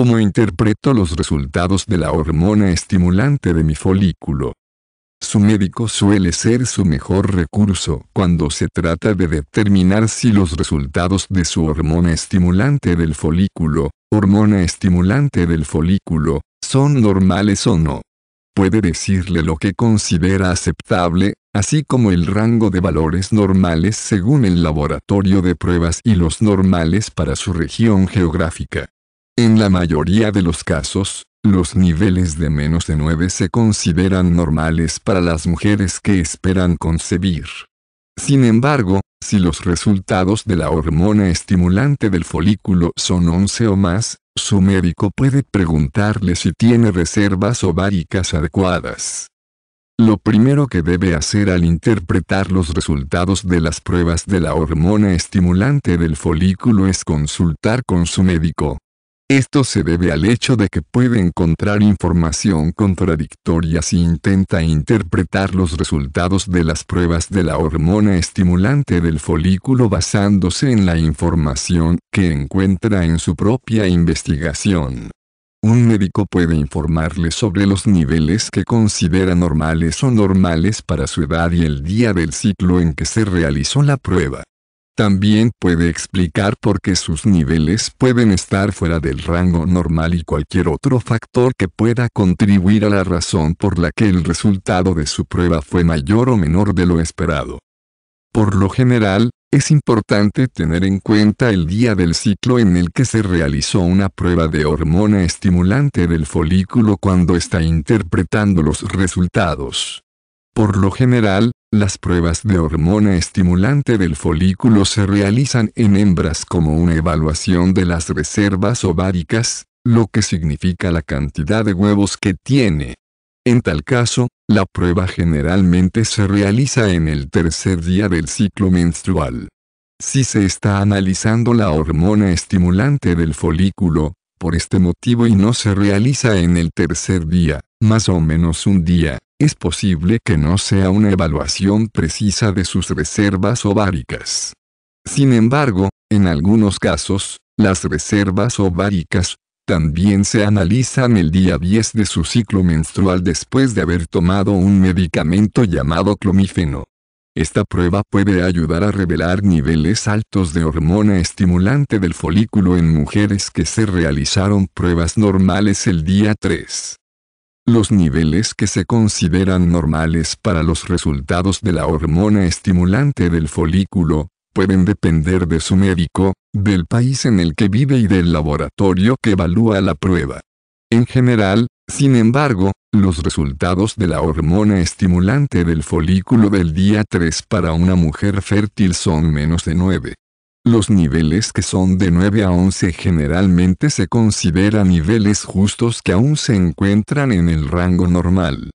cómo interpreto los resultados de la hormona estimulante de mi folículo. Su médico suele ser su mejor recurso cuando se trata de determinar si los resultados de su hormona estimulante del folículo, hormona estimulante del folículo, son normales o no. Puede decirle lo que considera aceptable, así como el rango de valores normales según el laboratorio de pruebas y los normales para su región geográfica. En la mayoría de los casos, los niveles de menos de 9 se consideran normales para las mujeres que esperan concebir. Sin embargo, si los resultados de la hormona estimulante del folículo son 11 o más, su médico puede preguntarle si tiene reservas ováricas adecuadas. Lo primero que debe hacer al interpretar los resultados de las pruebas de la hormona estimulante del folículo es consultar con su médico, esto se debe al hecho de que puede encontrar información contradictoria si intenta interpretar los resultados de las pruebas de la hormona estimulante del folículo basándose en la información que encuentra en su propia investigación. Un médico puede informarle sobre los niveles que considera normales o normales para su edad y el día del ciclo en que se realizó la prueba. También puede explicar por qué sus niveles pueden estar fuera del rango normal y cualquier otro factor que pueda contribuir a la razón por la que el resultado de su prueba fue mayor o menor de lo esperado. Por lo general, es importante tener en cuenta el día del ciclo en el que se realizó una prueba de hormona estimulante del folículo cuando está interpretando los resultados. Por lo general, las pruebas de hormona estimulante del folículo se realizan en hembras como una evaluación de las reservas ováricas, lo que significa la cantidad de huevos que tiene. En tal caso, la prueba generalmente se realiza en el tercer día del ciclo menstrual. Si se está analizando la hormona estimulante del folículo, por este motivo y no se realiza en el tercer día, más o menos un día es posible que no sea una evaluación precisa de sus reservas ováricas. Sin embargo, en algunos casos, las reservas ováricas también se analizan el día 10 de su ciclo menstrual después de haber tomado un medicamento llamado clomífeno. Esta prueba puede ayudar a revelar niveles altos de hormona estimulante del folículo en mujeres que se realizaron pruebas normales el día 3. Los niveles que se consideran normales para los resultados de la hormona estimulante del folículo, pueden depender de su médico, del país en el que vive y del laboratorio que evalúa la prueba. En general, sin embargo, los resultados de la hormona estimulante del folículo del día 3 para una mujer fértil son menos de 9. Los niveles que son de 9 a 11 generalmente se consideran niveles justos que aún se encuentran en el rango normal.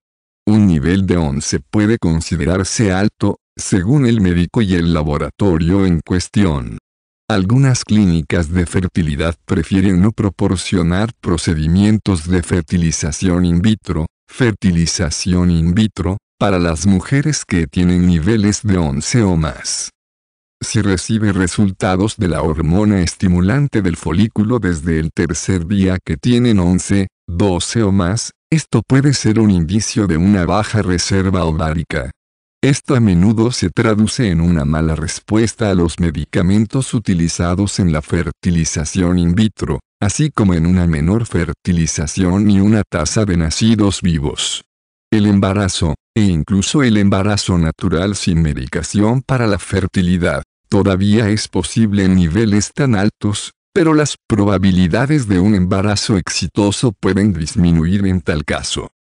Un nivel de 11 puede considerarse alto, según el médico y el laboratorio en cuestión. Algunas clínicas de fertilidad prefieren no proporcionar procedimientos de fertilización in vitro, fertilización in vitro, para las mujeres que tienen niveles de 11 o más si recibe resultados de la hormona estimulante del folículo desde el tercer día que tienen 11, 12 o más, esto puede ser un indicio de una baja reserva ovárica. Esto a menudo se traduce en una mala respuesta a los medicamentos utilizados en la fertilización in vitro, así como en una menor fertilización y una tasa de nacidos vivos. El embarazo, e incluso el embarazo natural sin medicación para la fertilidad, Todavía es posible en niveles tan altos, pero las probabilidades de un embarazo exitoso pueden disminuir en tal caso.